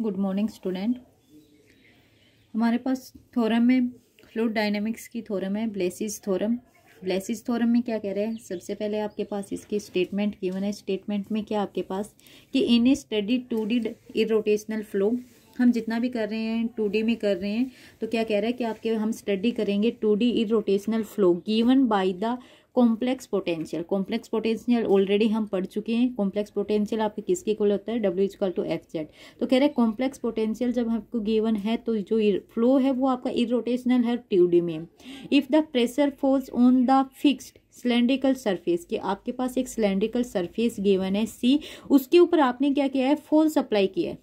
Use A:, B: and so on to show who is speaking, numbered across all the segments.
A: good morning student हमारे पास theorem में फ्लूड डायनेमिक्स की थोरम है ब्लेसिस थोरम ब्लेसिस थोरम में क्या कह रहे हैं सबसे पहले आपके पास इसकी स्टेटमेंट गिवन है स्टेटमेंट में क्या आपके पास कि in steady two D irrotational flow हम जितना भी कर रहे हैं टू डी में कर रहे हैं तो क्या कह रहा है कि आपके हम स्टडी करेंगे two D irrotational flow given by the complex potential complex potential already हम पढ़ चुके हैं कॉम्प्लेक्स पोटेंशियल आपके किसके इक्वल होता है W is equal to F Z तो कह रहे हैं कॉम्प्लेक्स पोटेंशियल जब आपको गिवन है तो जो फ्लो है वो आपका इरोटेशनल है ट्यूडी में if the pressure falls on the fixed cylindrical surface कि आपके पास एक सिलेंड्रिकल सरफेस गिवन है सी उसके ऊपर आपने क्या किया है फोर्स अप्लाई किया है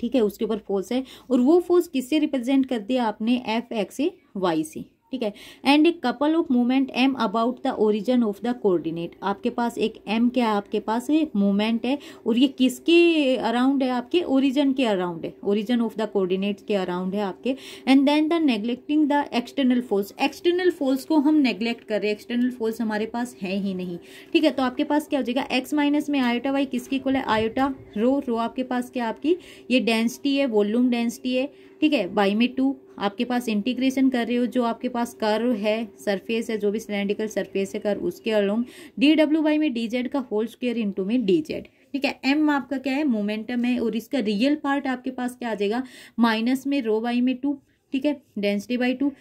A: ठीक है उसके ऊपर फोर्स है और वो फोर्स किससे रिप्रेजेंट कर दिया आपने एफ एक्स वाई से ठीक है and a couple of movement M about the origin of the coordinate आपके पास एक एम क्या है आपके पास एक मूवमेंट है और ये किसके अराउंड है आपके ओरिजन के अराउंड है ओरिजन ऑफ द कोऑर्डिनेट के अराउंड है आपके and then the neglecting the external force external force को हम नेग्लेक्ट कर रहे हैं एक्सटर्नल फोर्स हमारे पास है ही नहीं ठीक है तो आपके पास क्या हो जाएगा एक्स माइनस में आयोटा वाई किसकी कुल है आयोटा रो रो आपके पास क्या आपकी ये डेंसिटी है वॉल्यूम डेंसिटी है ठीक है बाई में टू आपके पास इंटीग्रेशन कर रहे हो जो आपके पास कर है सरफेस है जो भी सिलेंडिकल सरफेस है कर उसके अलोंग डी डब्ल्यू बाई में डी जेड का होल स्क्वेयर इंटू में डी जेड ठीक है एम आपका क्या है मोमेंटम है और इसका रियल पार्ट आपके पास क्या आ जाएगा माइनस में रो बाई में टू ठीक है density by two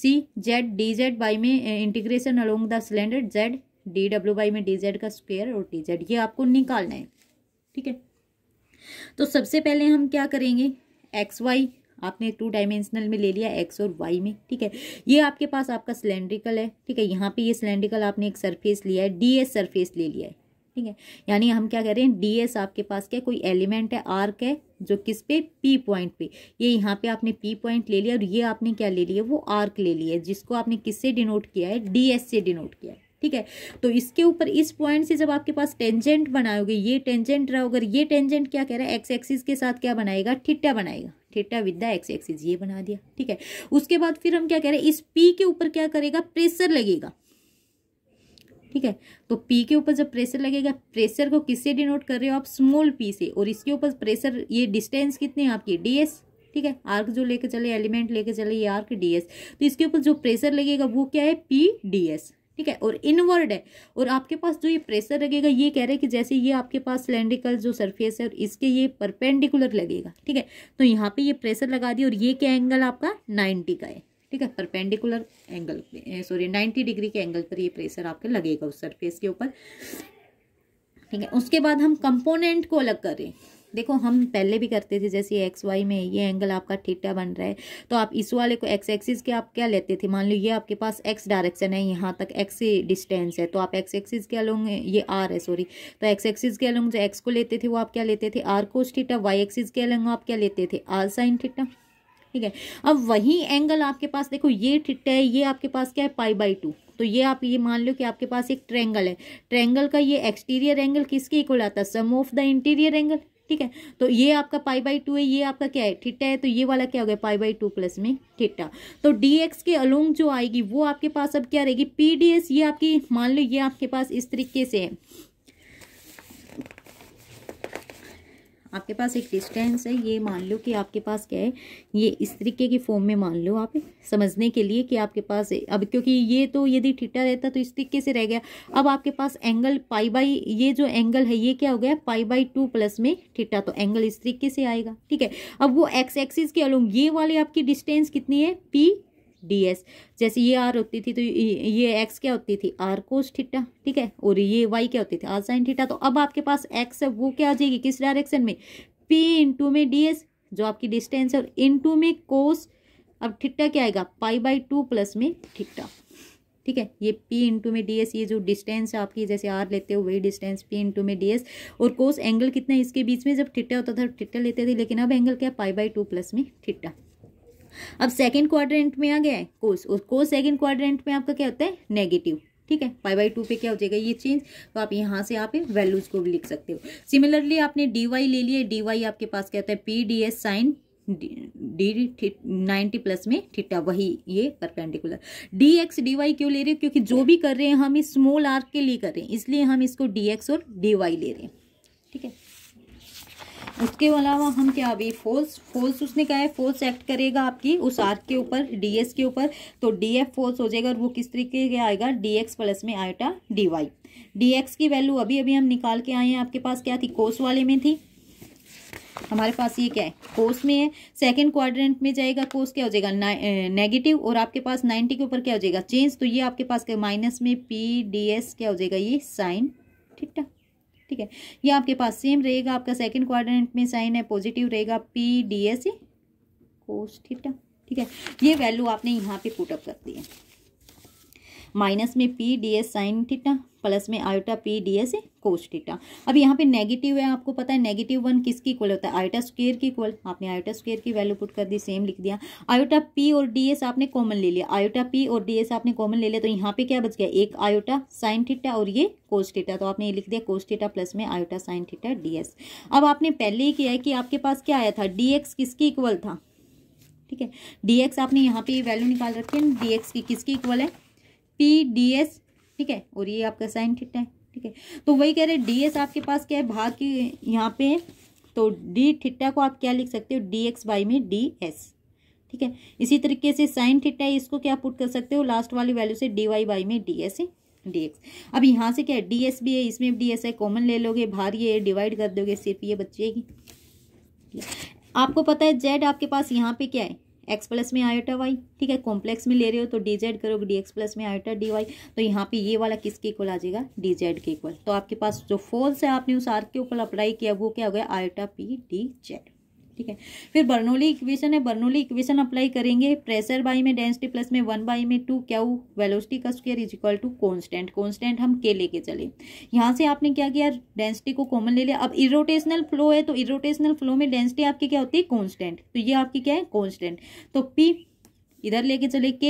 A: C Z D Z by में integration along the cylinder Z D W by में डी जेड का स्क्वेयर और डी जेड ये आपको निकालना है ठीक है तो सबसे पहले हम क्या करेंगे एक्स वाई आपने टू डायमेंशनल में ले लिया एक्स और वाई में ठीक है ये आपके पास आपका सिलेंड्रिकल है ठीक है यहाँ पे ये सिलेंड्रिकल आपने एक सरफेस लिया है डी एस सरफेस ले लिया है ठीक है यानी हम क्या कह रहे हैं डी एस आपके पास क्या कोई एलिमेंट है आर्क है जो किस पे पी पॉइंट पे ये यहाँ पे आपने पी पॉइंट ले लिया और ये आपने क्या ले लिया वो आर्क ले लिया है जिसको आपने किससे डिनोट किया है डी एस से डिनोट किया है ठीक है तो इसके ऊपर इस पॉइंट से जब आपके पास टेंजेंट बनाओगे ये टेंजेंट रहा अगर ये टेंजेंट क्या कह रहा है एक्स एक्सिस के साथ क्या बनाएगा ठिट्टा बनाएगा theta with the X axis ये बना दिया ठीक है उसके बाद फिर हम क्या कह रहे हैं इस पी के ऊपर क्या करेगा प्रेशर लगेगा ठीक है तो पी के ऊपर जब प्रेशर लगेगा प्रेशर को किससे डिनोट कर रहे हो आप स्मॉल पी से और इसके ऊपर प्रेशर ये डिस्टेंस कितने आपकी डीएस ठीक है आर्क जो लेके चले एलिमेंट लेके चले ये आर्क डीएस तो इसके ऊपर जो प्रेशर लगेगा वो क्या है पी डी एस ठीक है और इनवर्ड है और आपके पास जो ये प्रेशर लगेगा ये कह रहे हैं कि जैसे ये आपके पास सिलेंड्रिकल जो सरफेस है और इसके ये परपेंडिकुलर लगेगा ठीक है तो यहाँ पे ये प्रेशर लगा दिया और ये क्या एंगल आपका नाइन्टी का है ठीक है perpendicular angle sorry ninety degree के एंगल पर ये प्रेशर आपके लगेगा उस सरफेस के ऊपर ठीक है उसके बाद हम कंपोनेंट को अलग करें देखो हम पहले भी करते थे जैसे एक्स वाई में ये एंगल आपका ठीठा बन रहा है तो आप इस वाले को एक्स एक्सिस के आप क्या लेते थे मान लो ये आपके पास एक्स डायरेक्शन है यहाँ तक एक्स डिस्टेंस है तो आप एक्स एक्सिस के अलोंग ये आर है सॉरी तो एक्स एक्सिस के अलोंग जो एक्स को लेते थे वो आप क्या लेते थे R cos theta Y axis के अलोंग आप क्या लेते थे आर साइन ठीठा ठीक है अब वही एंगल आपके पास देखो ये ठिट्टा है ये आपके पास क्या है पाई बाई टू तो ये आप ये मान लो कि आपके पास एक ट्रेंगल है ट्रेंगल का ये एक्सटीरियर एंगल किसके इक्वल आता है sum of the interior angle ठीक है तो ये आपका पाई बाई टू है ये आपका क्या है ठीटा है तो ये वाला क्या हो गया पाई बाई टू प्लस में ठीटा तो डी एक्स के अलोंग जो आएगी वो आपके पास अब क्या रहेगी पी डी एस ये आपकी मान लो ये आपके पास इस तरीके से है आपके पास एक डिस्टेंस है ये मान लो कि आपके पास क्या है ये इस तरीके के फॉर्म में मान लो आप समझने के लिए कि आपके पास अब क्योंकि ये तो यदि ठीटा रहता तो इस तरीके से रह गया अब आपके पास एंगल पाई बाई ये जो एंगल है ये क्या हो गया पाई बाई टू प्लस में ठीटा तो एंगल इस तरीके से आएगा ठीक है अब वो एक्स एक्सिस के अलोंग ये वाले आपकी डिस्टेंस कितनी है पी डी एस जैसे ये आर होती थी तो ये एक्स क्या होती थी आर कोस ठीटा ठीक है और ये वाई क्या होती थी आर साइन ठीटा तो अब आपके पास एक्स है वो क्या आ जाएगी किस डायरेक्शन में पी इंटू में डी एस जो आपकी डिस्टेंस है और इंटू में कोस अब ठिट्टा क्या आएगा पाई बाई टू प्लस में ठिट्टा ठीक है ये पी इंटू में डी एस ये जो डिस्टेंस है आपकी जैसे आर लेते हो वही डिस्टेंस पी इंटू में डी एस और कोस एंगल कितना है इसके बीच में जब ठिट्टा होता था ठिट्टा तो लेते थे लेकिन अब एंगल क्या पाई बाई टू प्लस में ठिट्टा अब सेकेंड क्वाड्रेंट में आ गया है कोस और कोस सेकेंड क्वाड्रेंट में आपका क्या होता है नेगेटिव ठीक है फाइव बाई टू पे क्या हो जाएगा ये चेंज तो आप यहाँ से आप वैल्यूज को भी लिख सकते हो सिमिलरली आपने डी वाई ले लिया डी वाई आपके पास क्या होता है P D S sine D ninety plus में थीटा वही ये perpendicular D X D Y क्यों ले रहे हो क्योंकि जो भी कर रहे हैं हम इस स्मॉल आर्क के लिए कर रहे हैं इसलिए हम इसको डी एक्स और डी वाई ले रहे हैं ठीक है उसके अलावा हम क्या अभी फोर्स फोर्स उसने कहा है फोर्स एक्ट करेगा आपकी उस आर्क के ऊपर डीएस के ऊपर तो डीएफ फोर्स हो जाएगा और वो किस तरीके का आएगा डीएक्स प्लस में आयोटा डीवाई डीएक्स की वैल्यू अभी अभी हम निकाल के आए हैं आपके पास क्या थी कोस वाले में थी हमारे पास ये क्या है कोस में है सेकंड क्वाड्रेंट में जाएगा कोस क्या हो जाएगा नेगेटिव और आपके पास नाइन्टी के ऊपर क्या हो जाएगा चेंज तो ये आपके पास माइनस में पी डी एस क्या हो जाएगा ये साइन ठीक है ठीक है ये आपके पास सेम रहेगा आपका सेकेंड क्वाड्रेंट में साइन है पॉजिटिव रहेगा P D S cos theta ठीक है ये वैल्यू आपने यहाँ पे पुटअप कर दी है माइनस में P D S sine theta plus में iota P D S cos theta अब यहाँ पे नेगेटिव है आपको पता है नेगेटिव वन किसकी इक्वल होता है आयोटा स्क्वेयर की इक्वल आपने आयोटा स्क्वेयर की वैल्यू पुट कर दी सेम लिख दिया आयोटा पी और डी एस आपने कॉमन ले लिया आयोटा पी और डी एस आपने कॉमन ले लिया तो यहाँ पे क्या बच गया एक आयोटा साइन थीटा और ये कोच थीटा तो आपने ये लिख दिया कोच थीटा प्लस में iota sine theta D S अब आपने पहले ही किया है कि आपके पास क्या आया था डी एक्स किसकी इक्वल था ठीक है डी एक्स आपने यहाँ पे वैल्यू निकाल रखी है डी एक्स की किसकी इक्वल है पी डी एस ठीक है और ये आपका साइन थीटा है ठीक है तो वही कह रहे हैं डी एस आपके पास क्या है भाग के यहाँ पे है तो डी थीटा को आप क्या लिख सकते हो डी एक्स बाई में डी एस ठीक है इसी तरीके से साइन थीटा इसको क्या पुट कर सकते हो लास्ट वाली वैल्यू से डी वाई बाई में डी एस डी एक्स अब यहाँ से क्या है डी एस भी है इसमें डी एस है कॉमन ले लोगे भार ये डिवाइड कर दोगे सिर्फ ये बचेगी आपको पता है जेड आपके पास यहाँ पे क्या है एक्स प्लस में आयोटा वाई ठीक है कॉम्प्लेक्स में ले रहे हो तो डी जेड करोगे डी एक्स प्लस में आयोटा डी वाई तो यहाँ पे ये वाला किसके इक्वल आ जाएगा डी जेड के इक्वल तो आपके पास जो फोर्स है आपने उस आर्क के ऊपर अप्लाई किया वो क्या हो गया आयोटा पी डी जेड ठीक है फिर बर्नोली इक्वेशन है बर्नोली इक्वेशन अप्लाई करेंगे प्रेशर बाई में डेंसिटी प्लस में वन बाई में टू क्या वेलोसिटी का square is equal to constant constant हम के लेके चले यहाँ से आपने क्या किया डेंसिटी को कॉमन ले लिया अब इरोटेशनल फ्लो है तो इरोटेशनल फ्लो में डेंसिटी आपकी क्या होती है कॉन्स्टेंट तो ये आपकी क्या है कॉन्स्टेंट तो पी इधर लेके चले के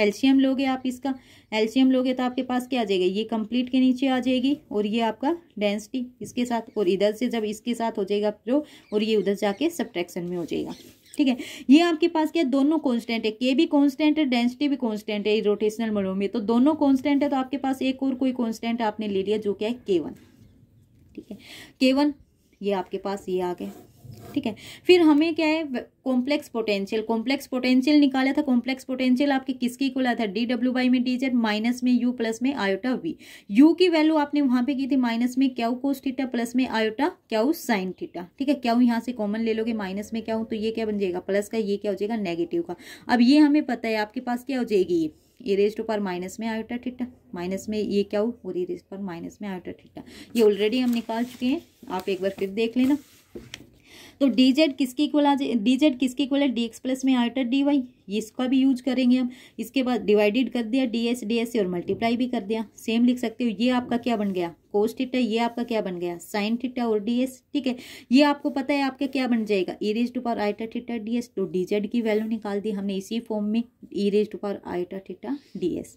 A: एल्शियम लोगे आप इसका एल्शियम लोगे तो आपके पास क्या आ जाएगा ये कंप्लीट के नीचे आ जाएगी और ये आपका डेंसिटी इसके साथ और इधर से जब इसके साथ हो जाएगा प्रो और ये उधर जाके सब्ट्रैक्शन में हो जाएगा ठीक है ये आपके पास क्या दोनों कॉन्स्टेंट है के भी कॉन्स्टेंट है डेंसिटी भी कॉन्स्टेंट है रोटेशनल मड़ो में तो दोनों कॉन्स्टेंट है तो आपके पास एक और कोई कॉन्स्टेंट आपने ले लिया जो क्या है के वन ठीक है के वन ये आपके पास ये आ गया ठीक है फिर हमें क्या है कॉम्प्लेक्स पोटेंशियल कॉम्प्लेक्स पोटेंशियल निकाला था कॉम्प्लेक्स पोटेंशियल आपके किसके इक्वल आता था डी डब्ल्यू बाई में डी जेड माइनस में यू प्लस में आयोटा वी यू की वैल्यू आपने वहां पे की थी माइनस में क्या कोस थीटा प्लस में आयोटा क्या साइन थीटा ठीक है क्या यहाँ से कॉमन ले लोगे माइनस में क्या हूँ तो ये क्या बन जाएगा प्लस का ये क्या हो जाएगा नेगेटिव का अब ये हमें पता है आपके पास क्या हो जाएगी ये ए रेज टू पर माइनस में आयोटा थीटा माइनस में ये क्या हो और ए रेज पर माइनस में आयोटा थीटा ये ऑलरेडी हम निकाल चुके हैं आप एक बार फिर देख लेना तो डी जेड किसके इक्वल आ जाए डी जेड किसके इक्वल है डी एक्स प्लस में आर्टर डी वाई इसका भी यूज करेंगे हम इसके बाद डिवाइडेड कर दिया डी एस डी एस और मल्टीप्लाई भी कर दिया सेम लिख सकते हो ये आपका क्या बन गया कोस टिट्टा ये आपका क्या बन गया साइन टिट्टा और डी एस ठीक है ये आपको पता है आपका क्या बन जाएगा e raise to power iota theta d s तो डी जेड की वैल्यू निकाल दी हमने इसी फॉर्म में e raise to power iota theta d S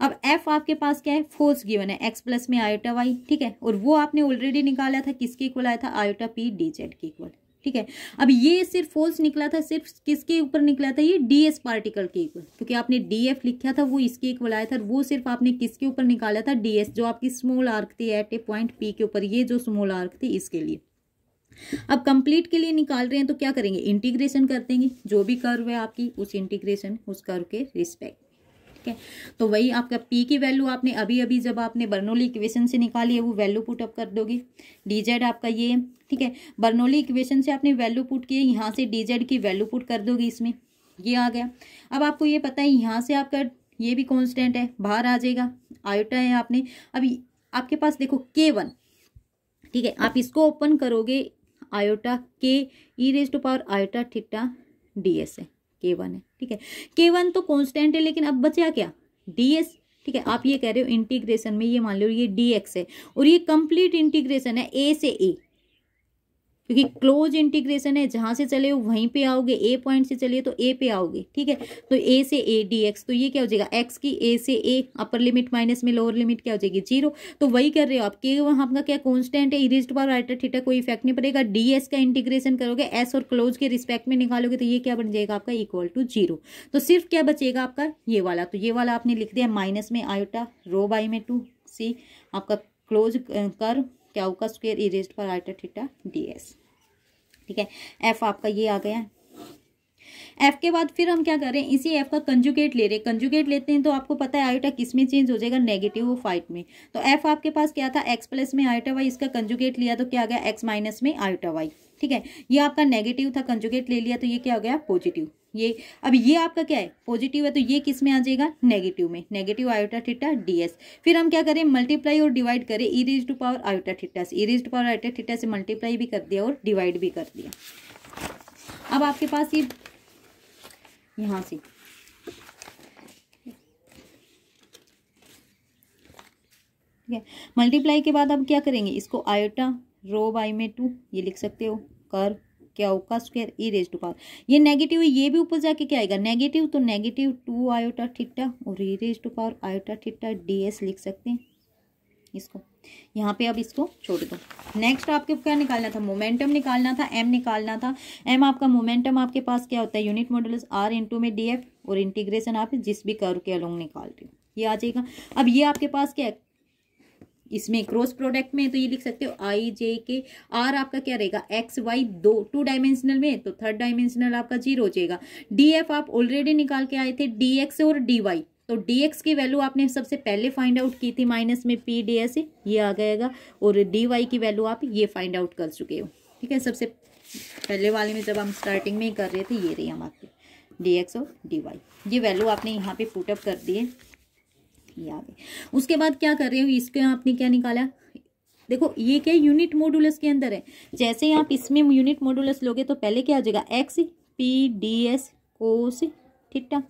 A: अब एफ आपके पास क्या है फोर्स गिवन है एक्स प्लस में आयोटा वाई ठीक है और वो आपने ऑलरेडी निकाला था किसके इक्वल आया था आयोटा पी डी जेड के इक्वल ठीक है अब ये सिर्फ फोल्स निकला था सिर्फ किसके ऊपर निकला था ये डी एस पार्टिकल के ऊपर क्योंकि आपने डी एफ लिखा था वो इसके एक बुलाया था वो सिर्फ आपने किसके ऊपर निकाला था डी एस जो आपकी स्मॉल आर्क थी एट ए पॉइंट पी के ऊपर ये जो स्मॉल आर्क थी इसके लिए अब कंप्लीट के लिए निकाल रहे हैं तो क्या करेंगे इंटीग्रेशन कर देंगे जो भी कर्व है आपकी उस इंटीग्रेशन उस कर्व के रिस्पेक्ट ठीक है तो वही आपका पी की वैल्यू आपने अभी अभी जब आपने बर्नोली इक्वेशन से निकाली है वो वैल्यू पुट अप कर दोगे डी जेड आपका ये ठीक है बर्नोली इक्वेशन से आपने वैल्यू पुट किए यहाँ से डी जेड की वैल्यू पुट कर दोगे इसमें ये आ गया अब आपको ये पता है यहाँ से आपका ये भी कॉन्स्टेंट है बाहर आ जाएगा आयोटा है आपने अभी आपके पास देखो के वन ठीक है आप इसको ओपन करोगे आयोटा के e raise to power iota theta D s है के वन है ठीक है के वन तो कॉन्स्टेंट है लेकिन अब बचा क्या डी एस ठीक है आप ये कह रहे हो इंटीग्रेशन में ये मान लो ये डी एक्स है और ये कंप्लीट इंटीग्रेशन है ए से ए क्योंकि क्लोज इंटीग्रेशन है जहाँ से चले हो वहीं पे आओगे ए पॉइंट से चलिए तो ए पे आओगे ठीक है तो ए से ए डी एक्स तो ये क्या हो जाएगा एक्स की ए से ए अपर लिमिट माइनस में लोअर लिमिट क्या हो जाएगी जीरो तो वही कर रहे हो आप के वहाँ आपका क्या कॉन्स्टेंट है इरिस्ट पर राइटर थीटा कोई इफेक्ट नहीं पड़ेगा डी एस का इंटीग्रेशन करोगे एस और क्लोज के रिस्पेक्ट में निकालोगे तो ये क्या बन जाएगा आपका इक्वल टू जीरो तो सिर्फ क्या बचेगा आपका ये वाला तो ये वाला आपने लिख दिया माइनस में आयोटा रो बाई में टू सी आपका क्लोज कर क्या होगा स्क्वेयर इरेस्ट पर आल्टा थीटा डी एस ठीक है एफ आपका ये आ गया एफ के बाद फिर हम क्या करें इसी एफ का कंजुगेट ले रहे कंजुगेट लेते हैं तो आपको पता है आयोटा किस में चेंज हो जाएगा नेगेटिव फाइट में तो एफ आपके पास क्या था एक्स प्लस में आयोटा वाई इसका कंजुगेट लिया तो क्या आ गया एक्स माइनस में आयोटा वाई ठीक है ये आपका नेगेटिव था कंजुगेट ले लिया तो ये क्या हो गया पॉजिटिव ये अब ये आपका क्या है पॉजिटिव है तो ये किस में आ जाएगा नेगेटिव में नेगेटिव आयोटा थीटा डीएस फिर हम क्या करें मल्टीप्लाई और डिवाइड करें e raise to power iota theta से e raise to power iota theta से मल्टीप्लाई भी कर दिया और डिवाइड भी कर दिया अब आपके पास ये यहाँ से ठीक है मल्टीप्लाई के बाद अब क्या करेंगे इसको आयोटा रो बाई में टू ये लिख सकते हो कर क्या होगा square e raise to power ये नेगेटिव है ये भी ऊपर जाके क्या आएगा नेगेटिव तो नेगेटिव टू आयोटा ठिट्टा और e raise to power iota theta d s लिख सकते हैं इसको यहाँ पे अब इसको छोड़ दो नेक्स्ट आपके क्या निकालना था मोमेंटम निकालना था एम निकालना था एम आपका मोमेंटम आपके पास क्या होता है यूनिट मॉडल आर इंटू में डी एफ और इंटीग्रेशन आप जिस भी कर के अलोंग निकाल रहे हो ये आ जाएगा अब ये आपके पास क्या है इसमें क्रॉस प्रोडक्ट में तो ये लिख सकते हो आई जे के आर आपका क्या रहेगा एक्स वाई दो टू डायमेंशनल में तो थर्ड डायमेंशनल आपका जीरो हो जाएगा डी एफ आप ऑलरेडी निकाल के आए थे डी एक्स और डी वाई तो डी एक्स की वैल्यू आपने सबसे पहले फाइंड आउट की थी माइनस में पी डी एस ये आ गएगा और डी वाई की वैल्यू आप ये फाइंड आउट कर चुके हो ठीक है सबसे पहले वाले में जब हम स्टार्टिंग में ही कर रहे थे ये रही हम आपके डी एक्स और डी वाई ये वैल्यू आपने यहाँ पे पुटअप कर दिए ये आ गई उसके बाद क्या कर रहे हो इसके आपने क्या निकाला देखो ये क्या यूनिट मॉडुलस के अंदर है जैसे आप इसमें यूनिट मॉडुलस लोगे तो पहले क्या आ जाएगा x p D S cos theta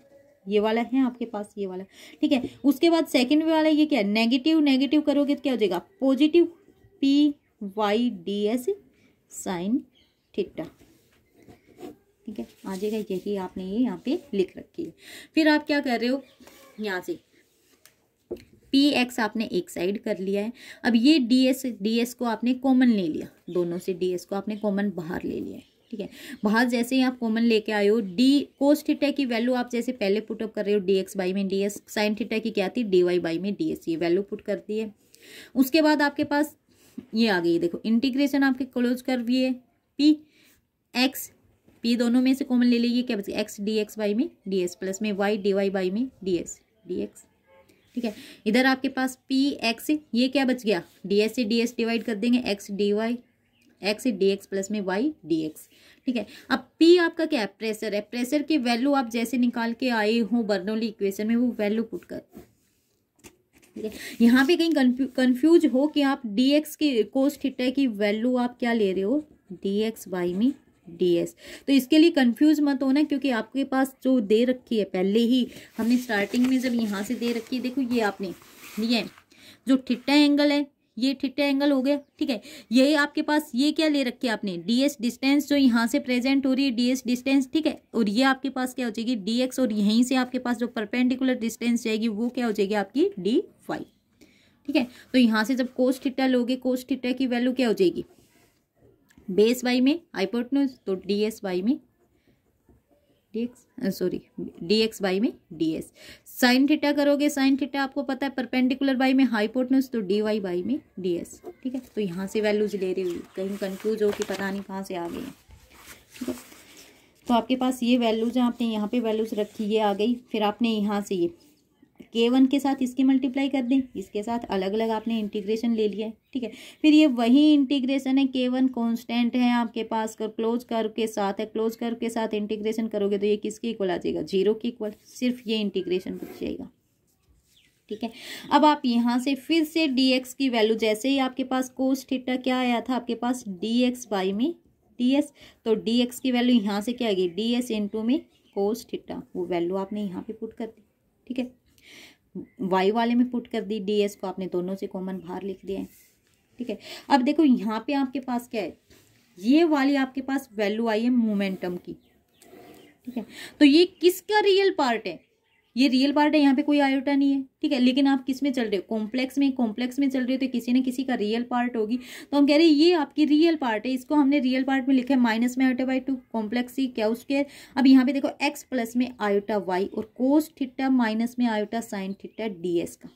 A: ये वाला है आपके पास ये वाला ठीक है उसके बाद सेकंड वाला ये क्या है नेगेटिव नेगेटिव करोगे तो क्या हो जाएगा positive p y d S sine theta ठीक है आ जाएगा यही आपने ये यहाँ पे लिख रखी है फिर आप क्या कर रहे हो यहाँ से पी एक्स आपने एक साइड कर लिया है अब ये डी एस डी एस को आपने कॉमन ले लिया दोनों से डी एस को आपने कॉमन बाहर ले लिया है ठीक है बाहर जैसे ही आप कॉमन लेके आए हो डी कोस थीटा की वैल्यू आप जैसे पहले पुटअप कर रहे हो डी एक्स बाई में डी एस साइन थीटा की क्या थी डी वाई बाई में डी एस ये वैल्यू पुट कर दिए है उसके बाद आपके पास ये आ गई देखो इंटीग्रेशन आपके क्लोज कर दिए पी एक्स पी दोनों में से कॉमन ले लीजिए क्या बच्चे एक्स डी एक्स बाई में डी एस प्लस में वाई डी वाई बाई में डी एस डी एक्स ठीक है इधर आपके पास पी एक्स ये क्या बच गया डी एस से डी एस डिवाइड कर देंगे x D y x d x plus में वाई डी एक्स ठीक है अब पी आपका क्या है प्रेशर है प्रेशर की वैल्यू आप जैसे निकाल के आए हो बर्नोली इक्वेशन में वो वैल्यू पुट कर यहाँ पे कहीं कंफ्यूज हो कि आप डी एक्स की कोस थीटा की वैल्यू आप क्या ले रहे हो डी एक्स वाई में डीएस तो इसके लिए कंफ्यूज मत होना क्योंकि आपके पास जो दे रखी है पहले ही हमने स्टार्टिंग में जब यहाँ से दे रखी है देखो ये आपने ये जो ठिट्टा एंगल है ये ठिट्टा एंगल हो गया ठीक है ये आपके पास ये क्या ले रखी है आपने डीएस डिस्टेंस जो यहाँ से प्रेजेंट हो रही है डीएस डिस्टेंस ठीक है और ये आपके पास क्या हो जाएगी डीएक्स और यहीं से आपके पास जो परपेंडिकुलर डिस्टेंस जाएगी वो क्या हो जाएगी आपकी डी वाई ठीक है तो यहाँ से जब कोस्ट ठिट्टा लोगे कोस्ट ठिट्टा की वैल्यू क्या हो जाएगी बेस वाई में हाइपोटनोज तो डी एस वाई में d x sorry d x by में डी एस साइन थीटा करोगे साइन थीटा आपको पता है परपेंडिकुलर बाई में हाइपोटनोज तो डी वाई बाई में डी एस ठीक है तो यहाँ से वैल्यूज ले रही हुई कहीं कंफ्यूज हो कि पता नहीं कहाँ से आ गई ठीक है तो आपके पास ये वैल्यूज हैं आपने यहाँ पे वैल्यूज रखी ये आ गई फिर आपने यहाँ से ये के वन के साथ इसकी मल्टीप्लाई कर दें इसके साथ अलग अलग आपने इंटीग्रेशन ले लिया है ठीक है फिर ये वही इंटीग्रेशन है के वन कॉन्स्टेंट है आपके पास कर क्लोज कर के साथ है क्लोज कर के साथ इंटीग्रेशन करोगे तो ये किसके इक्वल आ जाएगा जीरो के इक्वल सिर्फ ये इंटीग्रेशन बच जाएगा ठीक है अब आप यहाँ से फिर से एक्स की वैल्यू जैसे ही आपके पास कोस थीटा क्या आया था आपके पास एक्स बाई में एस तो एक्स की वैल्यू यहाँ से क्या आ गई डी एस टू में कोस थीटा वो वैल्यू आपने यहाँ पे पुट कर दी ठीक है वाई वाले में पुट कर दी डी को आपने दोनों से कॉमन बाहर लिख दिया है ठीक है अब देखो यहाँ पे आपके पास क्या है ये वाली आपके पास वैल्यू आई है मोमेंटम की ठीक है तो ये किसका रियल पार्ट है ये रियल पार्ट है यहाँ पे कोई आयोटा नहीं है ठीक है लेकिन आप किस में चल रहे हो कॉम्प्लेक्स में कॉम्प्लेक्स में चल रहे हो तो किसी न किसी का रियल पार्ट होगी तो हम कह रहे हैं ये आपकी रियल पार्ट है इसको हमने रियल पार्ट में लिखा है माइनस में iota y two complex c क्या उसके अब यहाँ पे देखो एक्स प्लस में आयोटा वाई और कोस ठिट्टा माइनस में आयोटा साइन ठिट्टा डी का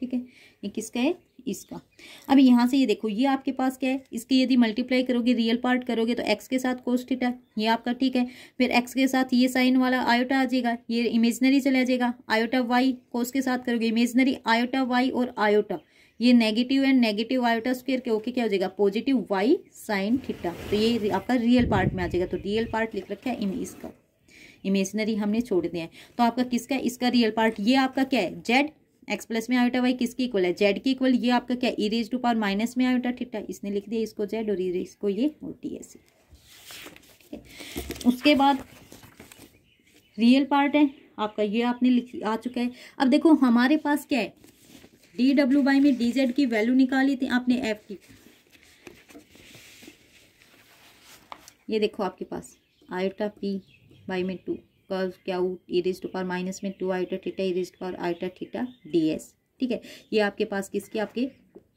A: ठीक है ये किसका है इसका अब यहाँ से ये देखो ये आपके पास क्या है इसके यदि मल्टीप्लाई करोगे रियल पार्ट करोगे तो एक्स के साथ कोस थीटा ये आपका ठीक है फिर एक्स के साथ ये साइन वाला आयोटा आ जाएगा ये इमेजनरी चला जाएगा आयोटा वाई कोस के साथ करोगे इमेजनरी आयोटा वाई और आयोटा ये negative and negative iota square के ओके क्या हो जाएगा पॉजिटिव वाई साइन थीटा तो ये आपका रियल पार्ट में आ जाएगा तो रियल पार्ट लिख रखा है इमेज का इमेजनरी हमने छोड़ दिया है तो आपका किसका इसका रियल पार्ट ये आपका क्या है जेड एक्स प्लस में आयोटा वाई किसकी इक्वल है जेड की इक्वल ये आपका क्या e raise to power minus में आयोटा ठीक ठीठा इसने लिख दिया इसको जेड और ई e रेज को ये और टी एस उसके बाद रियल पार्ट है आपका ये आपने लिख आ चुका है अब देखो हमारे पास क्या है डी डब्ल्यू बाई में डी जेड की वैल्यू निकाली थी आपने एफ की ये देखो आपके पास आयोटा पी बाई में टू कर्व क्या e raise to power minus में two iota theta e raise to power iota theta D S ठीक है ये आपके पास किसकी आपके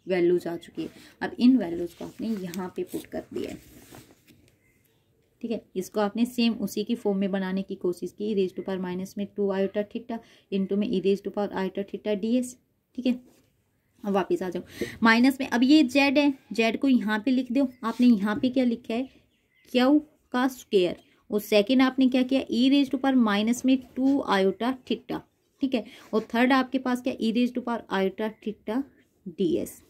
A: वैल्यूज आ चुकी है अब इन वैल्यूज को आपने यहाँ पे पुट कर दिया है ठीक है इसको आपने सेम उसी की फॉर्म में बनाने की कोशिश की रेज टू पावर माइनस में टू आयोटा थीटा इंटू में e raise to power iota theta D S ठीक है अब वापस आ जाओ माइनस में अब ये जेड है जेड को यहाँ पे लिख दो आपने यहाँ पे क्या लिखा है क्यू का स्क्वेयर और सेकेंड आपने क्या किया e raise to power minus में टू आयोटा ठिट्टा ठीक है और थर्ड आपके पास क्या e raise to power iota theta d s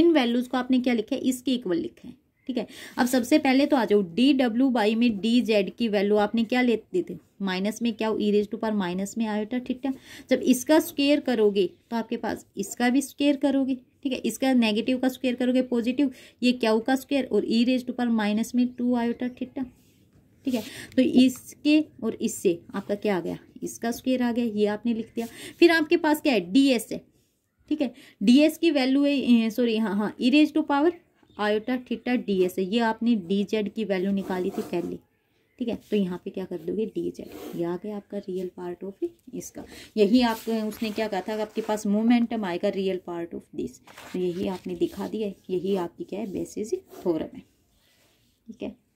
A: इन वैल्यूज़ को आपने क्या लिखा है इसके इक्वल लिखा है ठीक है अब सबसे पहले तो आ जाओ डी डब्ल्यू बाई में डी जेड की वैल्यू आपने क्या ले दी थी माइनस में क्या e raise to power minus में आयोटा ठिट्टा जब इसका स्क्वेयर करोगे तो आपके पास इसका भी स्क्वेयर करोगे ठीक है इसका नेगेटिव का स्क्वेयर करोगे पॉजिटिव ये क्या का स्क्वेयर और e raise to power minus में टू आयोटा ठिट्टा ठीक है तो इसके और इससे आपका क्या आ गया इसका स्क्वेयर आ गया ये आपने लिख दिया फिर आपके पास क्या है डी एस है ठीक है डी एस की वैल्यू है सॉरी हाँ हाँ e raise to power iota theta D s है ये आपने डी जेड की वैल्यू निकाली थी पहले ठीक है तो यहाँ पे क्या कर दोगे डी जेड ये आ गया आपका रियल पार्ट ऑफ इसका यही आप उसने क्या कहा था आपके पास मोमेंटम आएगा रियल पार्ट ऑफ दिस तो यही आपने दिखा दिया यही आपकी क्या है बेसिस थोरम है ठीक है